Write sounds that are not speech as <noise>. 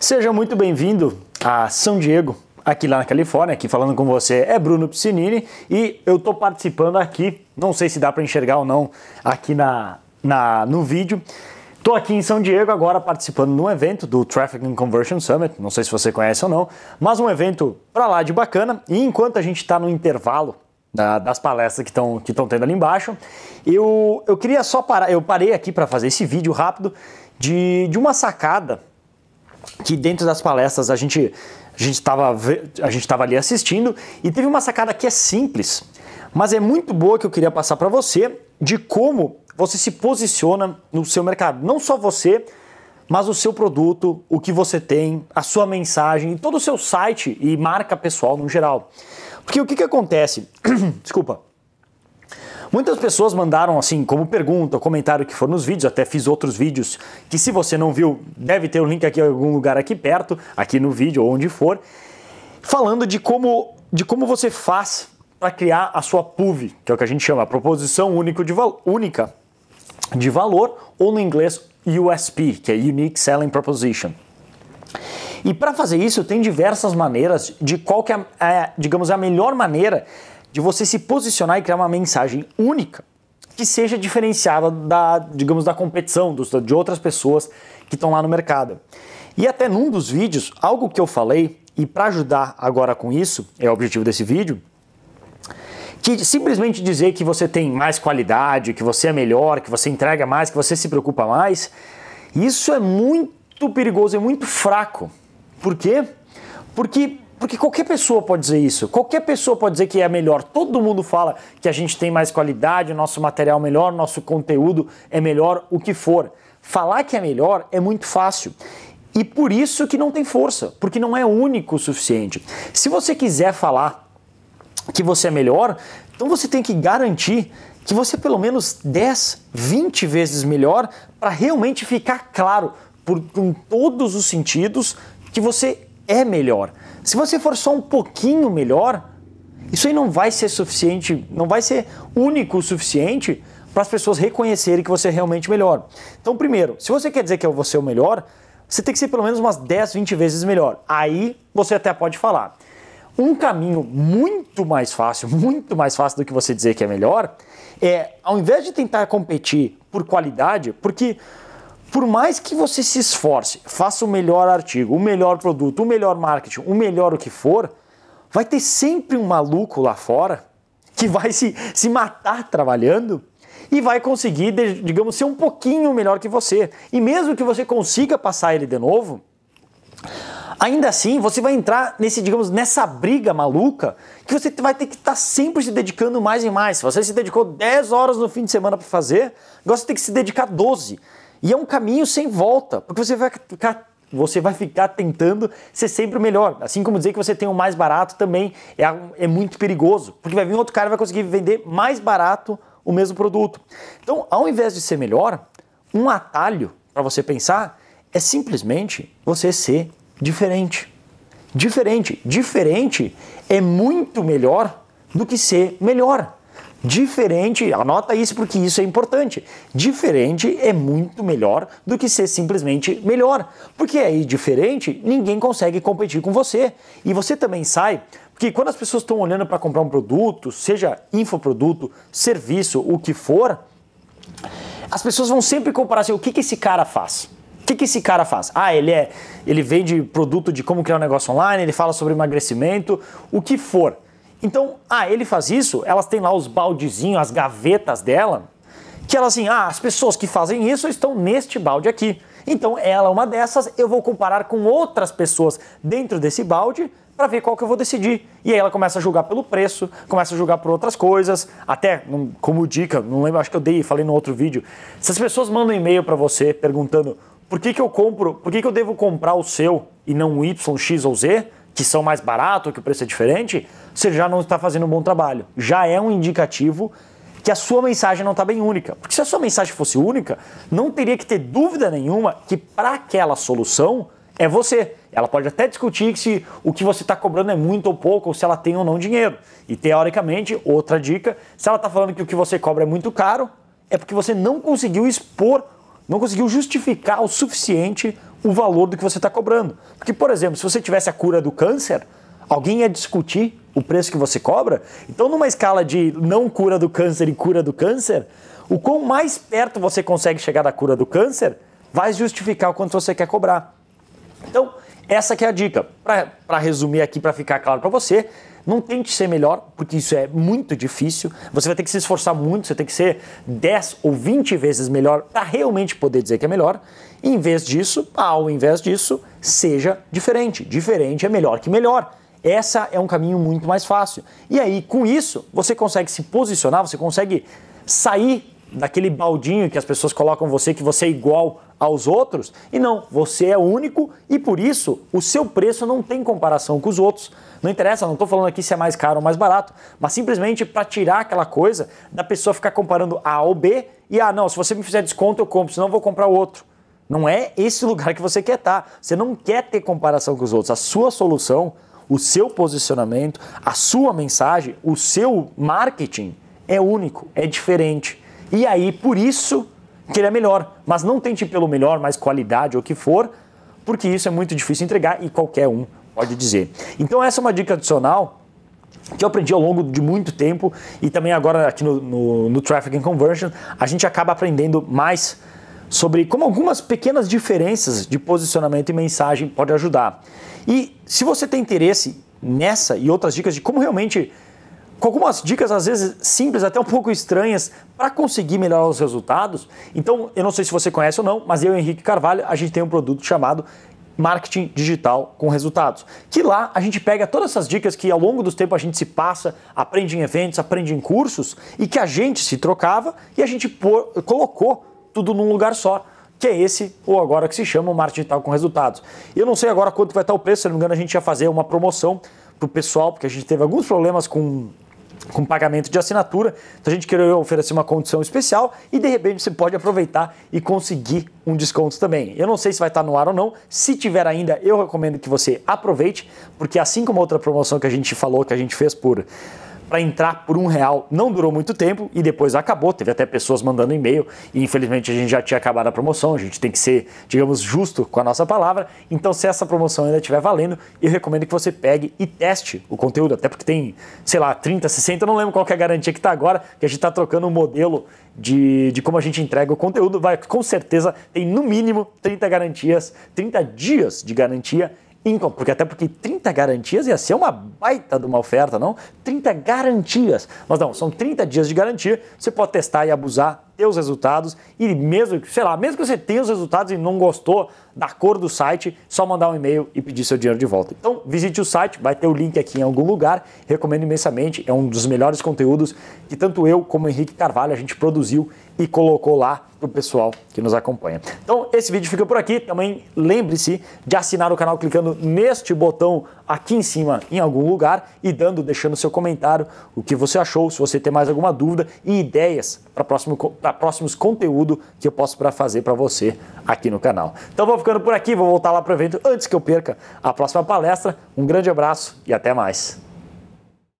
Seja muito bem-vindo a São Diego, aqui lá na Califórnia. Aqui falando com você é Bruno Piscinini e eu estou participando aqui. Não sei se dá para enxergar ou não aqui na, na no vídeo. Estou aqui em São Diego agora participando de um evento do Traffic and Conversion Summit, não sei se você conhece ou não, mas um evento para lá de bacana. E enquanto a gente está no intervalo da, das palestras que estão que tendo ali embaixo, eu, eu queria só parar, eu parei aqui para fazer esse vídeo rápido de, de uma sacada que dentro das palestras a gente a gente estava a gente ali assistindo e teve uma sacada que é simples, mas é muito boa que eu queria passar para você de como você se posiciona no seu mercado, não só você, mas o seu produto, o que você tem, a sua mensagem, todo o seu site e marca pessoal no geral. Porque o que, que acontece? <clears throat> Desculpa. Muitas pessoas mandaram assim, como pergunta, comentário que for nos vídeos, até fiz outros vídeos que se você não viu, deve ter o um link aqui em algum lugar aqui perto, aqui no vídeo ou onde for, falando de como, de como você faz para criar a sua PUV, que é o que a gente chama, a proposição único de única de valor, ou no inglês USP, que é Unique Selling Proposition. E para fazer isso, tem diversas maneiras de qual que é, é digamos, a melhor maneira de você se posicionar e criar uma mensagem única que seja diferenciada da, digamos, da competição, dos, de outras pessoas que estão lá no mercado. E até num dos vídeos, algo que eu falei, e para ajudar agora com isso, é o objetivo desse vídeo, que simplesmente dizer que você tem mais qualidade, que você é melhor, que você entrega mais, que você se preocupa mais, isso é muito perigoso, é muito fraco. Por quê? Porque porque qualquer pessoa pode dizer isso. Qualquer pessoa pode dizer que é melhor. Todo mundo fala que a gente tem mais qualidade, nosso material melhor, nosso conteúdo é melhor, o que for. Falar que é melhor é muito fácil. E por isso que não tem força, porque não é único o suficiente. Se você quiser falar que você é melhor, então você tem que garantir que você é pelo menos 10, 20 vezes melhor para realmente ficar claro por, com todos os sentidos que você é melhor. Se você for só um pouquinho melhor, isso aí não vai ser suficiente, não vai ser único o suficiente para as pessoas reconhecerem que você é realmente melhor. Então, primeiro, se você quer dizer que você é o melhor, você tem que ser pelo menos umas 10, 20 vezes melhor. Aí você até pode falar. Um caminho muito mais fácil, muito mais fácil do que você dizer que é melhor, é ao invés de tentar competir por qualidade, porque por mais que você se esforce, faça o melhor artigo, o melhor produto, o melhor marketing, o melhor o que for, vai ter sempre um maluco lá fora que vai se, se matar trabalhando e vai conseguir, digamos, ser um pouquinho melhor que você. E mesmo que você consiga passar ele de novo, ainda assim você vai entrar nesse, digamos, nessa briga maluca que você vai ter que estar tá sempre se dedicando mais e mais. Se você se dedicou 10 horas no fim de semana para fazer, agora você tem que se dedicar 12. E é um caminho sem volta, porque você vai ficar, você vai ficar tentando ser sempre o melhor. Assim como dizer que você tem o mais barato também é, é muito perigoso, porque vai vir outro cara e vai conseguir vender mais barato o mesmo produto. Então, ao invés de ser melhor, um atalho para você pensar é simplesmente você ser diferente. Diferente. Diferente é muito melhor do que ser melhor. Diferente, anota isso porque isso é importante. Diferente é muito melhor do que ser simplesmente melhor. Porque é aí, diferente, ninguém consegue competir com você. E você também sai porque quando as pessoas estão olhando para comprar um produto, seja infoproduto, serviço, o que for, as pessoas vão sempre comparar assim, o que, que esse cara faz? O que, que esse cara faz? Ah, ele é, ele vende produto de como criar um negócio online, ele fala sobre emagrecimento, o que for. Então, ah, ele faz isso, elas têm lá os baldezinhos, as gavetas dela, que elas assim, ah, as pessoas que fazem isso estão neste balde aqui. Então, ela é uma dessas, eu vou comparar com outras pessoas dentro desse balde para ver qual que eu vou decidir. E aí ela começa a julgar pelo preço, começa a julgar por outras coisas, até como dica, não lembro, acho que eu dei, falei no outro vídeo. Se as pessoas mandam um e-mail para você perguntando por que, que eu compro, por que, que eu devo comprar o seu e não o Y, X ou Z, que são mais baratos, que o preço é diferente, você já não está fazendo um bom trabalho. Já é um indicativo que a sua mensagem não está bem única. Porque se a sua mensagem fosse única, não teria que ter dúvida nenhuma que para aquela solução é você. Ela pode até discutir se o que você está cobrando é muito ou pouco, ou se ela tem ou não dinheiro. E teoricamente, outra dica, se ela está falando que o que você cobra é muito caro, é porque você não conseguiu expor, não conseguiu justificar o suficiente o valor do que você está cobrando. Porque, por exemplo, se você tivesse a cura do câncer, alguém ia discutir o preço que você cobra. Então, numa escala de não cura do câncer e cura do câncer, o quão mais perto você consegue chegar da cura do câncer, vai justificar o quanto você quer cobrar. Então, essa é a dica. Para resumir aqui, para ficar claro para você, não tente ser melhor, porque isso é muito difícil. Você vai ter que se esforçar muito, você tem que ser 10 ou 20 vezes melhor para realmente poder dizer que é melhor. Em vez disso, ao invés disso, seja diferente. Diferente é melhor que melhor. Essa é um caminho muito mais fácil. E aí, com isso, você consegue se posicionar, você consegue sair daquele baldinho que as pessoas colocam você, que você é igual aos outros. E não, você é único e por isso o seu preço não tem comparação com os outros. Não interessa, não estou falando aqui se é mais caro ou mais barato, mas simplesmente para tirar aquela coisa da pessoa ficar comparando A ao B e ah, não, se você me fizer desconto eu compro, senão eu vou comprar outro. Não é esse lugar que você quer estar. Tá. Você não quer ter comparação com os outros. A sua solução, o seu posicionamento, a sua mensagem, o seu marketing é único, é diferente. E aí, por isso que ele é melhor. Mas não tente pelo melhor, mais qualidade ou o que for, porque isso é muito difícil entregar e qualquer um pode dizer. Então, essa é uma dica adicional que eu aprendi ao longo de muito tempo e também agora aqui no, no, no Traffic and Conversion, a gente acaba aprendendo mais sobre como algumas pequenas diferenças de posicionamento e mensagem pode ajudar. E se você tem interesse nessa e outras dicas de como realmente com algumas dicas, às vezes simples, até um pouco estranhas, para conseguir melhorar os resultados. Então, eu não sei se você conhece ou não, mas eu, Henrique Carvalho, a gente tem um produto chamado marketing digital com resultados. Que lá a gente pega todas essas dicas que ao longo dos tempos a gente se passa, aprende em eventos, aprende em cursos e que a gente se trocava e a gente colocou tudo num lugar só. Que é esse, ou agora que se chama o marketing digital com resultados. Eu não sei agora quanto vai estar o preço, se não me engano, a gente ia fazer uma promoção para o pessoal, porque a gente teve alguns problemas com com pagamento de assinatura. Então a gente queria oferecer uma condição especial e de repente você pode aproveitar e conseguir um desconto também. Eu não sei se vai estar no ar ou não. Se tiver ainda, eu recomendo que você aproveite, porque assim como outra promoção que a gente falou que a gente fez por para entrar por um real não durou muito tempo e depois acabou. Teve até pessoas mandando e-mail e infelizmente a gente já tinha acabado a promoção. A gente tem que ser, digamos, justo com a nossa palavra. Então, se essa promoção ainda estiver valendo, eu recomendo que você pegue e teste o conteúdo, até porque tem, sei lá, 30, 60, não lembro qual é a garantia que está agora, que a gente está trocando um modelo de, de como a gente entrega o conteúdo. Vai, com certeza, tem no mínimo 30 garantias, 30 dias de garantia porque até porque 30 garantias ia ser uma baita de uma oferta, não? 30 garantias. Mas não, são 30 dias de garantia, você pode testar e abusar, ter os resultados e mesmo, sei lá, mesmo que você tenha os resultados e não gostou da cor do site, só mandar um e-mail e pedir seu dinheiro de volta. Então, visite o site, vai ter o link aqui em algum lugar. Recomendo imensamente, é um dos melhores conteúdos que tanto eu como o Henrique Carvalho a gente produziu e colocou lá para o pessoal que nos acompanha. Então, esse vídeo fica por aqui. Também lembre-se de assinar o canal clicando neste botão aqui em cima, em algum lugar, e dando, deixando seu comentário, o que você achou, se você tem mais alguma dúvida e ideias para próximo, próximos conteúdos que eu posso pra fazer para você aqui no canal. Então, vou ficando por aqui, vou voltar lá para o evento antes que eu perca a próxima palestra. Um grande abraço e até mais.